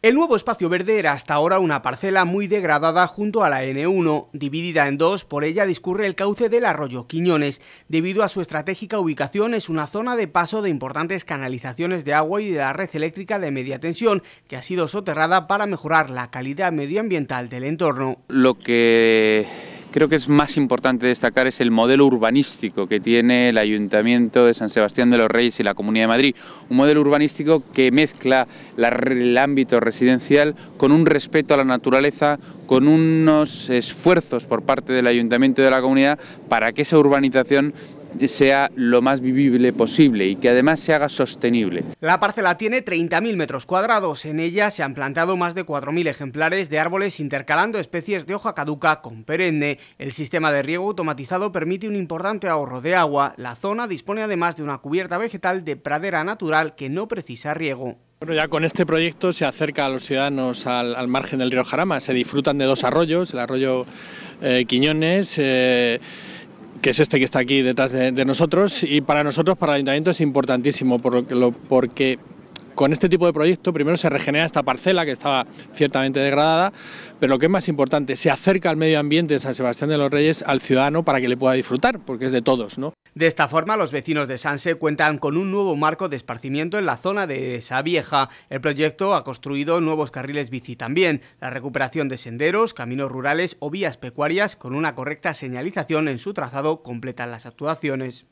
El nuevo espacio verde era hasta ahora una parcela muy degradada junto a la N1, dividida en dos, por ella discurre el cauce del arroyo Quiñones. Debido a su estratégica ubicación es una zona de paso de importantes canalizaciones de agua y de la red eléctrica de media tensión, que ha sido soterrada para mejorar la calidad medioambiental del entorno. Lo que creo que es más importante destacar es el modelo urbanístico que tiene el Ayuntamiento de San Sebastián de los Reyes y la Comunidad de Madrid. Un modelo urbanístico que mezcla el ámbito residencial con un respeto a la naturaleza, con unos esfuerzos por parte del Ayuntamiento y de la Comunidad para que esa urbanización sea lo más vivible posible y que además se haga sostenible. La parcela tiene 30.000 metros cuadrados. En ella se han plantado más de 4.000 ejemplares de árboles intercalando especies de hoja caduca con perenne. El sistema de riego automatizado permite un importante ahorro de agua. La zona dispone además de una cubierta vegetal de pradera natural que no precisa riego. Bueno, ya con este proyecto se acerca a los ciudadanos al, margen del río Jarama. Se disfrutan de dos arroyos, el arroyo eh, Quiñones. Eh, que es este que está aquí detrás de, nosotros y para nosotros, para el ayuntamiento, es importantísimo lo, porque con este tipo de proyecto primero se regenera esta parcela que estaba ciertamente degradada, pero lo que es más importante, se acerca al medio ambiente de San Sebastián de los Reyes al ciudadano para que le pueda disfrutar, porque es de todos, ¿no? De esta forma, los vecinos de Sanse cuentan con un nuevo marco de esparcimiento en la zona de esa vieja. El proyecto ha construido nuevos carriles bici también, la recuperación de senderos, caminos rurales o vías pecuarias con una correcta señalización en su trazado completan las actuaciones.